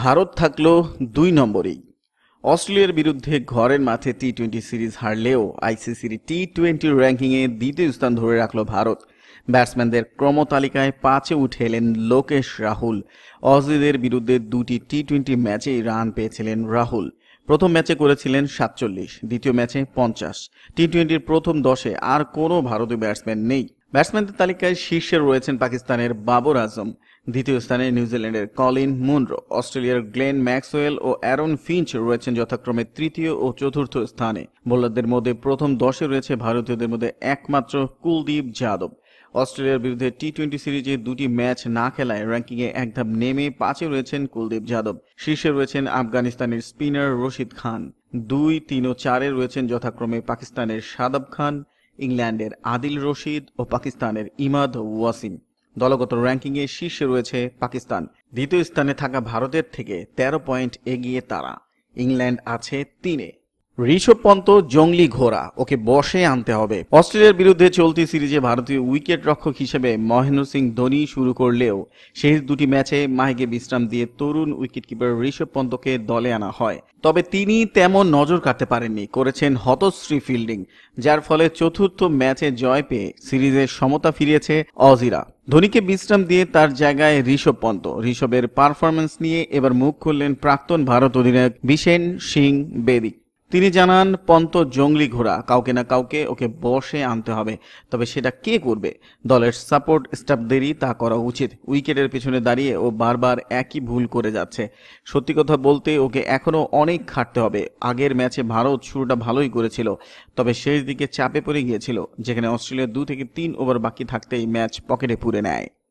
ভারত থাকল দুই নম্বরেই অস্ট্রেলিয়ার বিরুদ্ধে ঘরের মাঠে টি টোয়েন্টি সিরিজ হারলেও আইসিসির টি টোয়েন্টি র্যাঙ্কিংয়ে দ্বিতীয় স্থান ধরে রাখল ভারত ব্যাটসম্যানদের ক্রমতালিকায় পাঁচে উঠে এলেন লোকেশ রাহুল অজিদের বিরুদ্ধে দুটি টি টোয়েন্টি ম্যাচেই রান পেয়েছিলেন রাহুল প্রথম ম্যাচে করেছিলেন সাতচল্লিশ দ্বিতীয় ম্যাচে পঞ্চাশ টি টোয়েন্টির প্রথম দশে আর কোনো ভারতীয় ব্যাটসম্যান নেই ব্যাটসম্যানদের তালিকায় শীর্ষে রয়েছেন পাকিস্তানের বাবর আজম দ্বিতীয় স্থানে নিউজিল্যান্ডের কলিন মুনরো অস্ট্রেলিয়ার গ্লেন ম্যাক্সওয়েল ও অ্যারন ফিঞ্চ রয়েছেন যথাক্রমে তৃতীয় ও চতুর্থ স্থানে বোলারদের মধ্যে প্রথম দশে রয়েছে ভারতীয়দের মধ্যে একমাত্র কুলদীপ যাদব অস্ট্রেলিয়ার বিরুদ্ধে টি টোয়েন্টি সিরিজে দুটি ম্যাচ না খেলায় র্যাঙ্কিংয়ে এক ধাপ নেমে পাঁচে রয়েছেন কুলদীপ যাদব শীর্ষে রয়েছেন আফগানিস্তানের স্পিনার রশিদ খান দুই তিন ও চারে রয়েছেন যথাক্রমে পাকিস্তানের সাদাব খান ইংল্যান্ডের আদিল রশিদ ও পাকিস্তানের ইমাদ ওয়াসিম দলগত র্যাঙ্কিংয়ে শীর্ষে রয়েছে পাকিস্তান দ্বিতীয় স্থানে থাকা ভারতের থেকে ১৩ পয়েন্ট এগিয়ে তারা ইংল্যান্ড আছে তিনে ঋষভ পন্ত জঙ্গলি ঘোড়া ওকে বসে আনতে হবে অস্ট্রেলিয়ার বিরুদ্ধে চলতি সিরিজে ভারতীয় উইকেট রক্ষক হিসেবে মহেন্দ্র সিং ধোনি শুরু করলেও শেষ দুটি ম্যাচে মাহিকে বিশ্রাম দিয়ে তরুণ উইকেটকিপার ঋষভ পন্তকে দলে আনা হয় তবে তিনি তেমন নজর কাটতে পারেননি করেছেন হতশ্রী ফিল্ডিং যার ফলে চতুর্থ ম্যাচে জয় পেয়ে সিরিজের সমতা ফিরিয়েছে অজিরা ধোনিকে বিশ্রাম দিয়ে তার জায়গায় ঋষভ পন্ত ঋষভের পারফরমেন্স নিয়ে এবার মুখ খুললেন প্রাক্তন ভারত অধিনায়ক বিশেন সিং বেদিক তিনি জানান পন্ত জঙ্গলি ঘোড়া কাউকে না কাউকে ওকে বসে আনতে হবে তবে সেটা কে করবে দলের সাপোর্ট স্টাফদেরই তা করা উচিত উইকেটের পিছনে দাঁড়িয়ে ও বারবার একই ভুল করে যাচ্ছে সত্যি কথা বলতে ওকে এখনও অনেক খাটতে হবে আগের ম্যাচে ভারত শুরুটা ভালোই করেছিল তবে শেষ দিকে চাপে পড়ে গিয়েছিল যেখানে অস্ট্রেলিয়া দু থেকে তিন ওভার বাকি থাকতেই ম্যাচ পকেটে পুরে নেয়